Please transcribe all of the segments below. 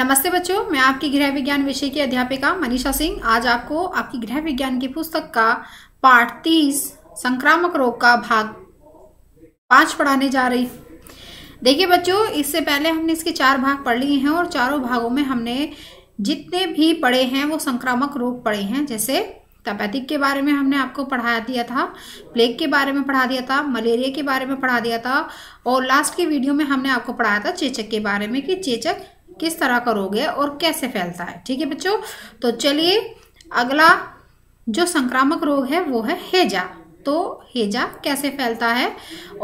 नमस्ते बच्चों मैं आपकी गृह विज्ञान विषय की अध्यापिका मनीषा सिंह आज आपको आपकी गृह विज्ञान की पुस्तक का पाठ तीस संक्रामक रोग का भाग पांच पढ़ाने जा रही देखिए बच्चों इससे पहले हमने इसके चार भाग पढ़ लिए हैं और चारों भागों में हमने जितने भी पढ़े हैं वो संक्रामक रोग पढ़े हैं जैसे तपैथिक के बारे में हमने आपको पढ़ा दिया था प्लेग के बारे में पढ़ा दिया था मलेरिया के बारे में पढ़ा दिया था और लास्ट की वीडियो में हमने आपको पढ़ाया था चेचक के बारे में कि चेचक किस तरह का रोग है और कैसे फैलता है ठीक है बच्चों तो चलिए अगला जो संक्रामक रोग है वो है हेजा तो हेजा कैसे फैलता है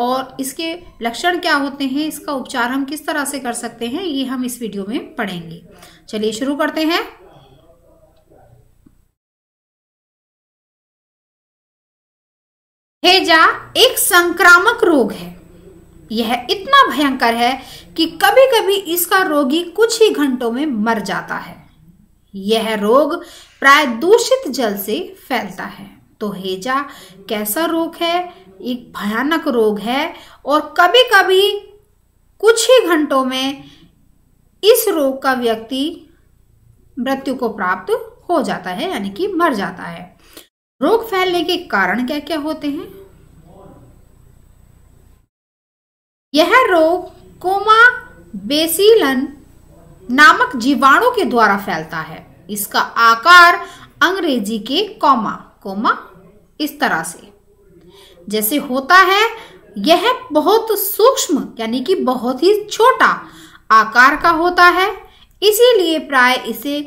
और इसके लक्षण क्या होते हैं इसका उपचार हम किस तरह से कर सकते हैं ये हम इस वीडियो में पढ़ेंगे चलिए शुरू करते हैं हेजा एक संक्रामक रोग है यह इतना भयंकर है कि कभी कभी इसका रोगी कुछ ही घंटों में मर जाता है यह रोग प्राय दूषित जल से फैलता है तो हेजा कैसा रोग है एक भयानक रोग है और कभी कभी कुछ ही घंटों में इस रोग का व्यक्ति मृत्यु को प्राप्त हो जाता है यानी कि मर जाता है रोग फैलने के कारण क्या क्या होते हैं यह रोग कोमा बेसिलन नामक जीवाणु के द्वारा फैलता है इसका आकार अंग्रेजी के कोमा कोमा इस तरह से जैसे होता है यह बहुत सूक्ष्म यानी कि बहुत ही छोटा आकार का होता है इसीलिए प्राय इसे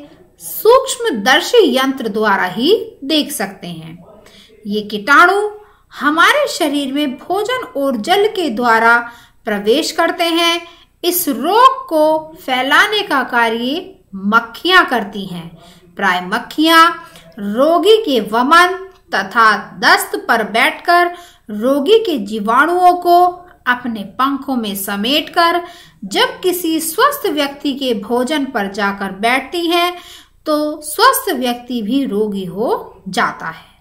सूक्ष्म दर्शी यंत्र द्वारा ही देख सकते हैं ये कीटाणु हमारे शरीर में भोजन और जल के द्वारा प्रवेश करते हैं इस रोग को फैलाने का कार्य मक्खियां करती हैं प्राय मक्खियां रोगी के वमन तथा दस्त पर बैठकर रोगी के जीवाणुओं को अपने पंखों में समेटकर जब किसी स्वस्थ व्यक्ति के भोजन पर जाकर बैठती हैं तो स्वस्थ व्यक्ति भी रोगी हो जाता है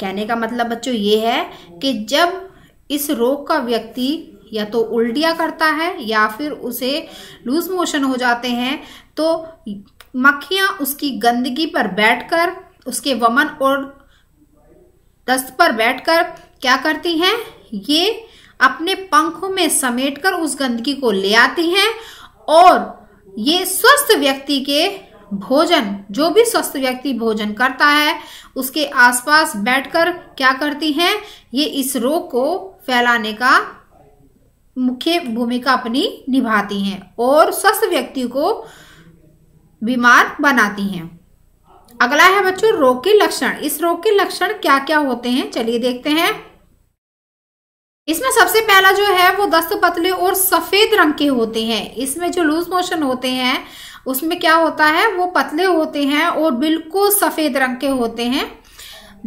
कहने का मतलब बच्चों ये है कि जब इस रोग का व्यक्ति या तो उल्टियाँ करता है या फिर उसे लूज मोशन हो जाते हैं तो मक्खियाँ उसकी गंदगी पर बैठकर उसके वमन और दस्त पर बैठकर क्या करती हैं ये अपने पंखों में समेटकर उस गंदगी को ले आती हैं और ये स्वस्थ व्यक्ति के भोजन जो भी स्वस्थ व्यक्ति भोजन करता है उसके आसपास बैठकर क्या करती हैं ये इस रोग को फैलाने का मुख्य भूमिका अपनी निभाती हैं और स्वस्थ व्यक्ति को बीमार बनाती हैं अगला है बच्चों रोग के लक्षण इस रोग के लक्षण क्या क्या होते हैं चलिए देखते हैं इसमें सबसे पहला जो है वो दस्त पतले और सफेद रंग के होते हैं इसमें जो लूज मोशन होते हैं उसमें क्या होता है वो पतले होते हैं और बिल्कुल सफेद रंग के होते हैं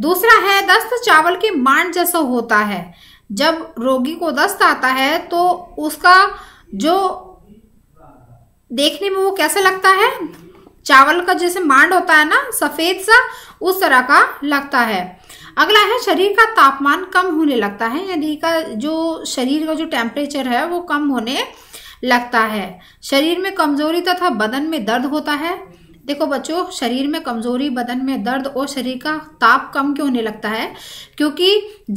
दूसरा है दस्त चावल के मांड जैसा होता है जब रोगी को दस्त आता है तो उसका जो देखने में वो कैसा लगता है चावल का जैसे मांड होता है ना सफ़ेद सा उस तरह का लगता है अगला है शरीर का तापमान कम होने लगता है यानी का जो शरीर का जो टेम्परेचर है वो कम होने लगता है शरीर में कमजोरी तथा बदन में दर्द होता है देखो बच्चों शरीर में कमजोरी बदन में दर्द और शरीर का ताप कम क्यों होने लगता है क्योंकि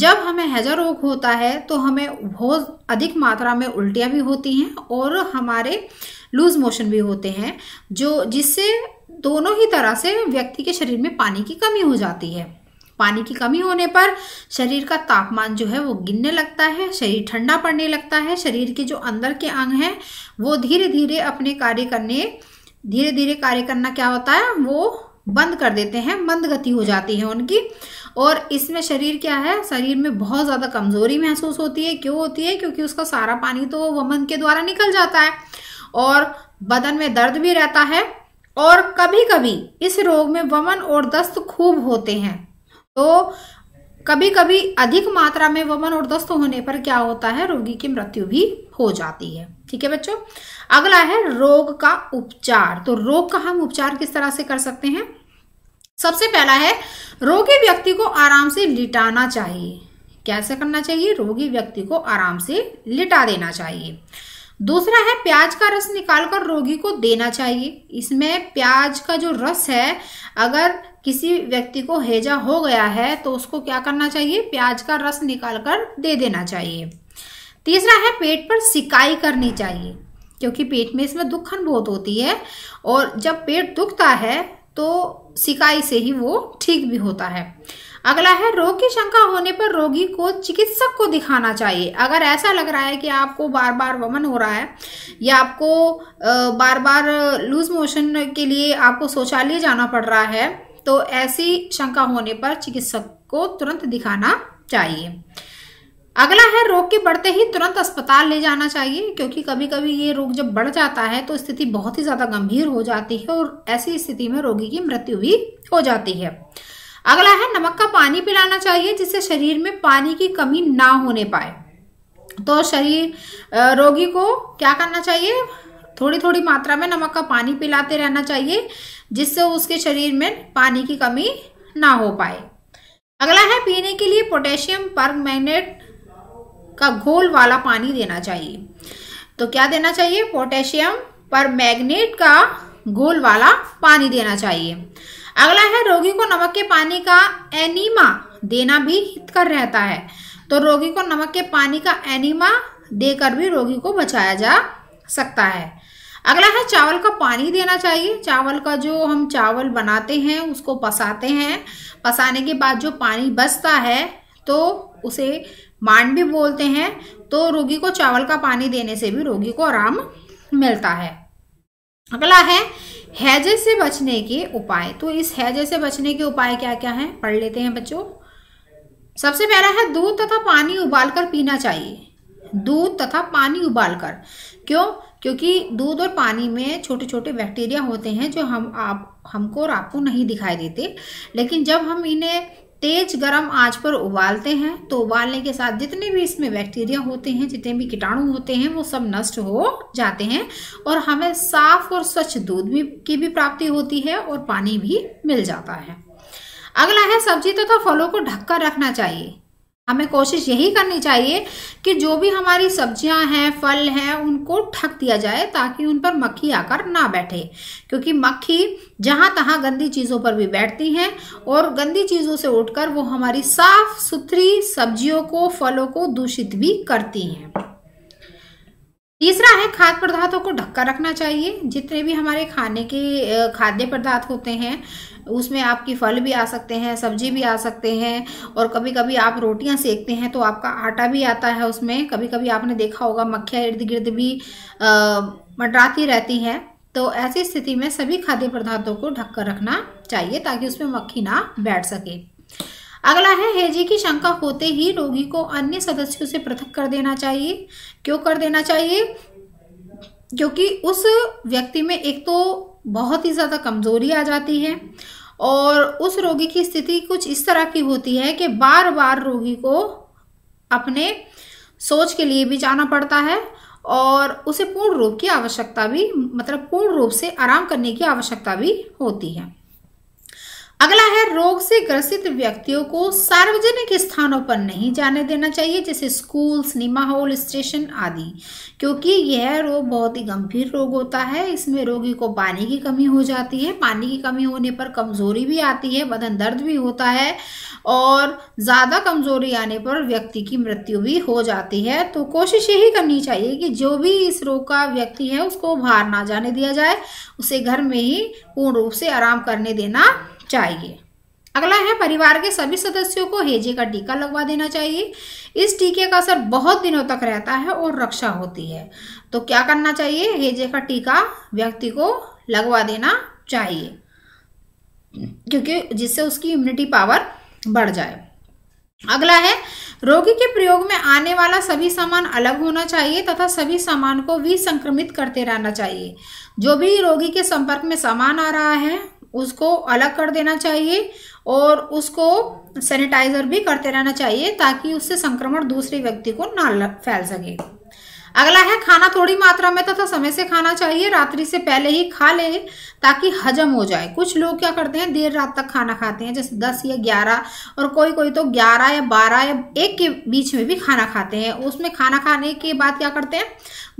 जब हमें हैजा रोग होता है तो हमें बहुत अधिक मात्रा में उल्टियाँ भी होती हैं और हमारे लूज मोशन भी होते हैं जो जिससे दोनों ही तरह से व्यक्ति के शरीर में पानी की कमी हो जाती है पानी की कमी होने पर शरीर का तापमान जो है वो गिरने लगता है शरीर ठंडा पड़ने लगता है शरीर के जो अंदर के अंग हैं वो धीरे धीरे अपने कार्य करने धीरे धीरे कार्य करना क्या होता है वो बंद कर देते हैं मंद गति हो जाती है उनकी और इसमें शरीर क्या है शरीर में बहुत ज़्यादा कमज़ोरी महसूस होती है क्यों होती है क्योंकि उसका सारा पानी तो वमन के द्वारा निकल जाता है और बदन में दर्द भी रहता है और कभी कभी इस रोग में वमन और दस्त खूब होते हैं तो कभी कभी अधिक मात्रा में वमन और दस्त होने पर क्या होता है रोगी की मृत्यु भी हो जाती है ठीक है बच्चों अगला है रोग का उपचार तो रोग का हम उपचार किस तरह से कर सकते हैं सबसे पहला है रोगी व्यक्ति को आराम से लिटाना चाहिए कैसे करना चाहिए रोगी व्यक्ति को आराम से लिटा देना चाहिए दूसरा है प्याज का रस निकालकर रोगी को देना चाहिए इसमें प्याज का जो रस है अगर किसी व्यक्ति को हैजा हो गया है तो उसको क्या करना चाहिए प्याज का रस निकालकर दे देना चाहिए तीसरा है पेट पर सिकाई करनी चाहिए क्योंकि पेट में इसमें दुखन बहुत होती है और जब पेट दुखता है तो सिकाई से ही वो ठीक भी होता है अगला है रोग की शंका होने पर रोगी को चिकित्सक को दिखाना चाहिए अगर ऐसा लग रहा है कि आपको बार बार वमन हो रहा है या आपको बार बार लूज मोशन के लिए आपको शौचालय जाना पड़ रहा है तो ऐसी शंका होने पर चिकित्सक को तुरंत दिखाना चाहिए अगला है रोग के बढ़ते ही तुरंत अस्पताल ले जाना चाहिए क्योंकि कभी कभी ये रोग जब बढ़ जाता है तो स्थिति बहुत ही ज़्यादा गंभीर हो जाती है और ऐसी स्थिति में रोगी की मृत्यु भी हो जाती है अगला है नमक का पानी पिलाना चाहिए जिससे शरीर में पानी की कमी ना होने पाए तो शरीर रोगी को क्या करना चाहिए थोड़ी थोड़ी मात्रा में नमक का पानी पिलाते रहना चाहिए जिससे उसके शरीर में पानी की कमी ना हो पाए अगला है पीने के लिए पोटेशियम पर का घोल वाला पानी देना चाहिए तो क्या देना चाहिए पोटेशियम पर का घोल वाला पानी देना चाहिए अगला है रोगी को नमक के पानी का एनीमा देना भी हितकर रहता है तो रोगी को नमक के पानी का एनीमा देकर भी रोगी को बचाया जा सकता है अगला है चावल का पानी देना चाहिए चावल का जो हम चावल बनाते हैं उसको पसाते हैं पसाने के बाद जो पानी बचता है तो उसे मांड भी बोलते हैं तो रोगी को चावल का पानी देने से भी रोगी को आराम मिलता है अगला है हैजे से बचने के उपाय तो इस हैजे से बचने के उपाय क्या क्या हैं पढ़ लेते हैं बच्चों सबसे पहला है दूध तथा पानी उबालकर पीना चाहिए दूध तथा पानी उबालकर क्यों क्योंकि दूध और पानी में छोटे छोटे बैक्टीरिया होते हैं जो हम आप हमको और आपको नहीं दिखाई देते लेकिन जब हम इन्हें तेज गरम आंच पर उबालते हैं तो उबालने के साथ जितने भी इसमें बैक्टीरिया होते हैं जितने भी कीटाणु होते हैं वो सब नष्ट हो जाते हैं और हमें साफ और स्वच्छ दूध भी की भी प्राप्ति होती है और पानी भी मिल जाता है अगला है सब्जी तथा तो फलों को ढककर रखना चाहिए हमें कोशिश यही करनी चाहिए कि जो भी हमारी सब्जियां हैं फल हैं उनको ढक दिया जाए ताकि उन पर मक्खी आकर ना बैठे क्योंकि मक्खी जहां तहां गंदी चीज़ों पर भी बैठती हैं और गंदी चीज़ों से उठकर वो हमारी साफ सुथरी सब्जियों को फलों को दूषित भी करती हैं तीसरा है खाद्य पदार्थों को ढक्का रखना चाहिए जितने भी हमारे खाने के खाद्य पदार्थ होते हैं उसमें आपकी फल भी आ सकते हैं सब्जी भी आ सकते हैं और कभी कभी आप रोटियां सेकते हैं तो आपका आटा भी आता है उसमें कभी कभी आपने देखा होगा मक्खियाँ इर्द गिर्द भी मंडराती रहती हैं तो ऐसी स्थिति में सभी खाद्य पदार्थों को ढककर रखना चाहिए ताकि उसमें मक्खी ना बैठ सके अगला है हेजी की शंका होते ही रोगी को अन्य सदस्यों से पृथक कर देना चाहिए क्यों कर देना चाहिए क्योंकि उस व्यक्ति में एक तो बहुत ही ज़्यादा कमज़ोरी आ जाती है और उस रोगी की स्थिति कुछ इस तरह की होती है कि बार बार रोगी को अपने सोच के लिए भी जाना पड़ता है और उसे पूर्ण रूप की आवश्यकता भी मतलब पूर्ण रूप से आराम करने की आवश्यकता भी होती है अगला है रोग से ग्रसित व्यक्तियों को सार्वजनिक स्थानों पर नहीं जाने देना चाहिए जैसे स्कूल सिनेमा हॉल स्टेशन आदि क्योंकि यह रोग बहुत ही गंभीर रोग होता है इसमें रोगी को पानी की कमी हो जाती है पानी की कमी होने पर कमज़ोरी भी आती है बदन दर्द भी होता है और ज़्यादा कमज़ोरी आने पर व्यक्ति की मृत्यु भी हो जाती है तो कोशिश यही करनी चाहिए कि जो भी इस रोग का व्यक्ति है उसको बाहर ना जाने दिया जाए उसे घर में ही पूर्ण रूप से आराम करने देना चाहिए अगला है परिवार के सभी सदस्यों को हेजे का टीका लगवा देना चाहिए इस टीके का असर बहुत दिनों तक रहता है और रक्षा होती है तो क्या करना चाहिए हेजे का टीका व्यक्ति को लगवा देना चाहिए क्योंकि जिससे उसकी इम्यूनिटी पावर बढ़ जाए अगला है रोगी के प्रयोग में आने वाला सभी सामान अलग होना चाहिए तथा सभी सामान को विसंक्रमित करते रहना चाहिए जो भी रोगी के संपर्क में सामान आ रहा है उसको अलग कर देना चाहिए और उसको सैनिटाइजर भी करते रहना चाहिए ताकि उससे संक्रमण दूसरे व्यक्ति को ना फैल सके अगला है खाना थोड़ी मात्रा में तथा समय से खाना चाहिए रात्रि से पहले ही खा लें ताकि हजम हो जाए कुछ लोग क्या करते हैं देर रात तक खाना खाते हैं जैसे दस या ग्यारह और कोई कोई तो ग्यारह या बारह या एक के बीच में भी खाना खाते हैं उसमें खाना खाने के बाद क्या करते हैं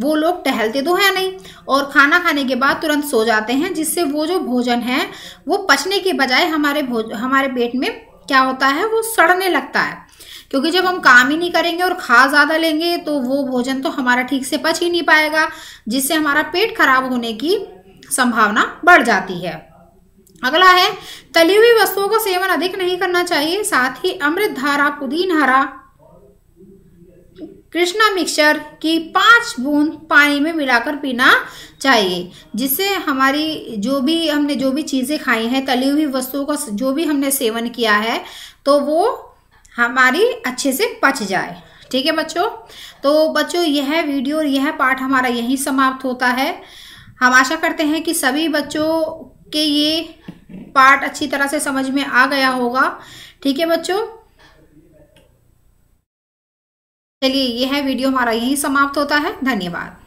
वो लोग टहलते तो है नहीं और खाना खाने के बाद तुरंत सो जाते हैं जिससे वो जो भोजन है वो पचने के बजाय हमारे हमारे पेट में क्या होता है वो सड़ने लगता है क्योंकि जब हम काम ही नहीं करेंगे और खा ज़्यादा लेंगे तो वो भोजन तो हमारा ठीक से पच ही नहीं पाएगा जिससे हमारा पेट खराब होने की संभावना बढ़ जाती है अगला है तली हुई वस्तुओं का सेवन अधिक नहीं करना चाहिए साथ ही अमृत धारा पुदीन हरा कृष्णा मिक्सचर की पांच बूंद पानी में मिलाकर पीना चाहिए जिससे हमारी जो भी हमने जो भी चीज़ें खाई हैं तली हुई वस्तुओं का जो भी हमने सेवन किया है तो वो हमारी अच्छे से पच जाए ठीक है बच्चों तो बच्चों यह वीडियो और यह पाठ हमारा यहीं समाप्त होता है हम आशा करते हैं कि सभी बच्चों के ये पार्ट अच्छी तरह से समझ में आ गया होगा ठीक है बच्चों चलिए यह वीडियो हमारा यहीं समाप्त होता है धन्यवाद